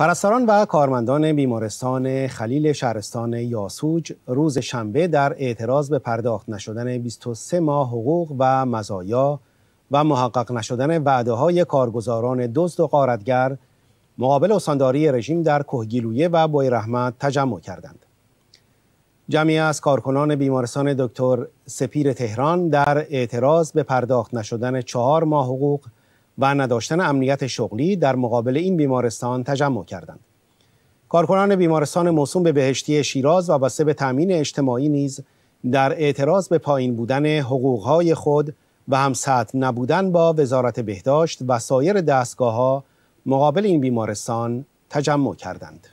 پرستاران و کارمندان بیمارستان خلیل شهرستان یاسوج روز شنبه در اعتراض به پرداخت نشدن 23 ماه حقوق و مزایا و محقق نشدن وعده های کارگزاران دزد و قارتگر مقابل استانداری رژیم در کهگیلویه و بوی رحمت تجمع کردند. جمعی از کارکنان بیمارستان دکتر سپیر تهران در اعتراض به پرداخت نشدن چهار ماه حقوق و نداشتن امنیت شغلی در مقابل این بیمارستان تجمع کردند. کارکنان بیمارستان موسوم به بهشتی شیراز و بسته به تامین اجتماعی نیز در اعتراض به پایین بودن حقوقهای خود و همسط نبودن با وزارت بهداشت و سایر دستگاه ها مقابل این بیمارستان تجمع کردند.